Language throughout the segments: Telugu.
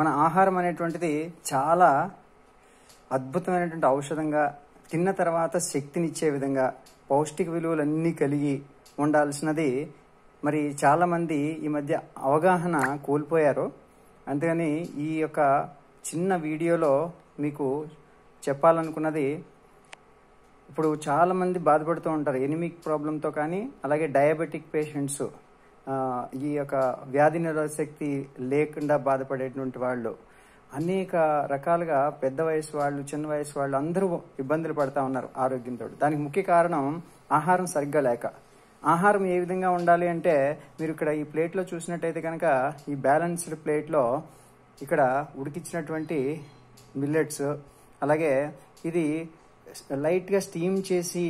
మన ఆహారం అనేటువంటిది చాలా అద్భుతమైనటువంటి ఔషధంగా తిన్న తర్వాత శక్తినిచ్చే విధంగా పౌష్టిక విలువలన్నీ కలిగి ఉండాల్సినది మరి చాలామంది ఈ మధ్య అవగాహన కోల్పోయారు అందుకని ఈ యొక్క చిన్న వీడియోలో మీకు చెప్పాలనుకున్నది ఇప్పుడు చాలామంది బాధపడుతూ ఉంటారు ఎనిమిక్ ప్రాబ్లంతో కానీ అలాగే డయాబెటిక్ పేషెంట్స్ ఈ యొక్క వ్యాధి నిరోధ శక్తి లేకుండా బాధపడేటువంటి వాళ్ళు అనేక రకాలుగా పెద్ద వయసు వాళ్ళు చిన్న వయసు వాళ్ళు అందరూ ఇబ్బందులు పడతా ఉన్నారు ఆరోగ్యంతో దానికి ముఖ్య కారణం ఆహారం సరిగ్గా లేక ఆహారం ఏ విధంగా ఉండాలి అంటే మీరు ఇక్కడ ఈ ప్లేట్లో చూసినట్టయితే కనుక ఈ బ్యాలెన్స్డ్ ప్లేట్లో ఇక్కడ ఉడికిచ్చినటువంటి మిల్లెట్స్ అలాగే ఇది లైట్గా స్టీమ్ చేసి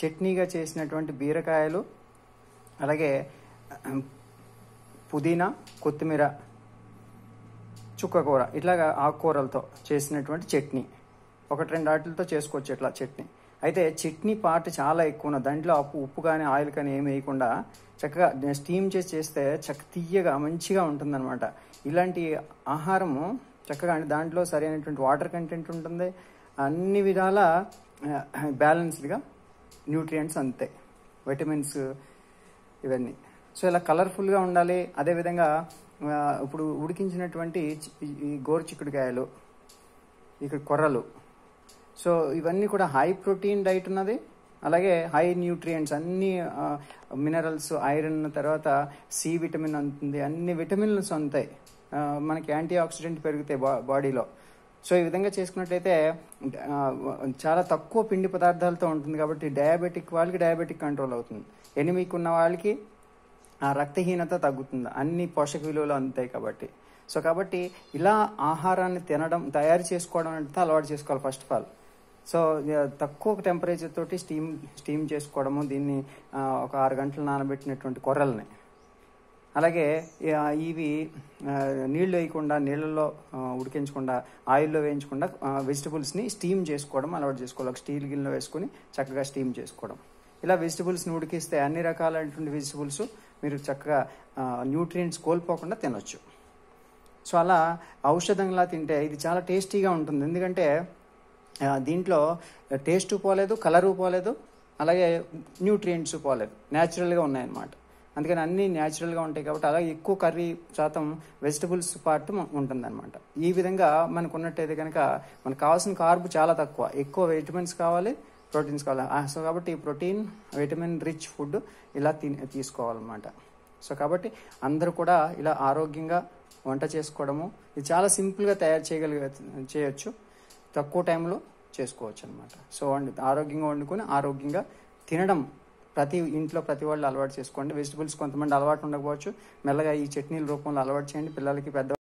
చట్నీగా చేసినటువంటి బీరకాయలు అలాగే పుదీనా కొత్తిమీర చుక్కకూర ఇట్లాగా ఆకుకూరలతో చేసినటువంటి చట్నీ ఒకటి రెండు ఆటలతో చేసుకోవచ్చు ఇట్లా చట్నీ అయితే చట్నీ పార్ట్ చాలా ఎక్కువ ఉన్నది దాంట్లో ఉప్పు కానీ ఆయిల్ కానీ ఏమి వేయకుండా చక్కగా స్టీమ్ చేసి చేస్తే చక్క తీయగా మంచిగా ఉంటుందన్నమాట ఇలాంటి ఆహారము చక్కగా అంటే దాంట్లో సరైనటువంటి వాటర్ కంటెంట్ ఉంటుంది అన్ని విధాల బ్యాలెన్స్డ్గా న్యూట్రియంట్స్ అంతే విటమిన్స్ ఇవన్నీ సో ఇలా కలర్ఫుల్గా ఉండాలి అదేవిధంగా ఇప్పుడు ఉడికించినటువంటి ఈ గోరు చిక్కుడుకాయలు ఇక్కడ కొర్రలు సో ఇవన్నీ కూడా హై ప్రోటీన్ డైట్ ఉన్నది అలాగే హై న్యూట్రియంట్స్ అన్ని మినరల్స్ ఐరన్ తర్వాత సి విటమిన్ అంటుంది అన్ని విటమిన్స్ ఉంటాయి మనకి యాంటీ ఆక్సిడెంట్ పెరుగుతాయి బాడీలో సో ఈ విధంగా చేసుకున్నట్లయితే చాలా తక్కువ పిండి పదార్థాలతో ఉంటుంది కాబట్టి డయాబెటిక్ వాళ్ళకి డయాబెటిక్ కంట్రోల్ అవుతుంది ఎనిమిక్ ఉన్న వాళ్ళకి ఆ రక్తహీనత తగ్గుతుంది అన్ని పోషక విలువలు అందుతాయి కాబట్టి సో కాబట్టి ఇలా ఆహారాన్ని తినడం తయారు చేసుకోవడం అంటే అలవాటు చేసుకోవాలి ఫస్ట్ ఆఫ్ ఆల్ సో తక్కువ టెంపరేచర్ తోటి స్టీమ్ స్టీమ్ చేసుకోవడము దీన్ని ఒక ఆరు గంటలు నానబెట్టినటువంటి కొర్రల్ని అలాగే ఇవి నీళ్ళు వేయకుండా నీళ్ళల్లో ఉడికించకుండా ఆయిల్లో వేయించకుండా వెజిటబుల్స్ని స్టీమ్ చేసుకోవడం అలవాటు చేసుకోవాలి ఒక స్టీల్ గిన్నెలో వేసుకుని చక్కగా స్టీమ్ చేసుకోవడం ఇలా వెజిటబుల్స్ని ఉడికిస్తే అన్ని రకాలైనటువంటి వెజిటబుల్స్ మీరు చక్కగా న్యూట్రియంట్స్ కోల్పోకుండా తినొచ్చు సో అలా ఔషధంలా తింటే ఇది చాలా టేస్టీగా ఉంటుంది ఎందుకంటే దీంట్లో టేస్ట్ పోలేదు కలరు పోలేదు అలాగే న్యూట్రియంట్స్ పోలేదు న్యాచురల్గా ఉన్నాయన్నమాట అందుకని అన్నీ న్యాచురల్గా ఉంటాయి కాబట్టి అలాగే ఎక్కువ కర్రీ శాతం వెజిటబుల్స్ పార్ట్ ఉంటుందన్నమాట ఈ విధంగా మనకు ఉన్నట్టయితే కనుక మనకు కావాల్సిన కార్బు చాలా తక్కువ ఎక్కువ వెజిటబుల్స్ కావాలి ప్రోటీన్స్ కావాలి సో కాబట్టి ఈ ప్రోటీన్ విటమిన్ రిచ్ ఫుడ్ ఇలా తి తీసుకోవాలన్నమాట సో కాబట్టి అందరూ కూడా ఇలా ఆరోగ్యంగా వంట చేసుకోవడము ఇది చాలా సింపుల్గా తయారు చేయగలిగే చేయొచ్చు తక్కువ టైంలో చేసుకోవచ్చు అనమాట సో వండి ఆరోగ్యంగా వండుకొని ఆరోగ్యంగా తినడం ప్రతి ఇంట్లో ప్రతి వాళ్ళు అలవాటు చేసుకోండి వెజిటబుల్స్ కొంతమంది అలవాటు ఉండకపోవచ్చు మెల్లగా ఈ చట్నీల రూపంలో అలవాటు చేయండి పిల్లలకి పెద్ద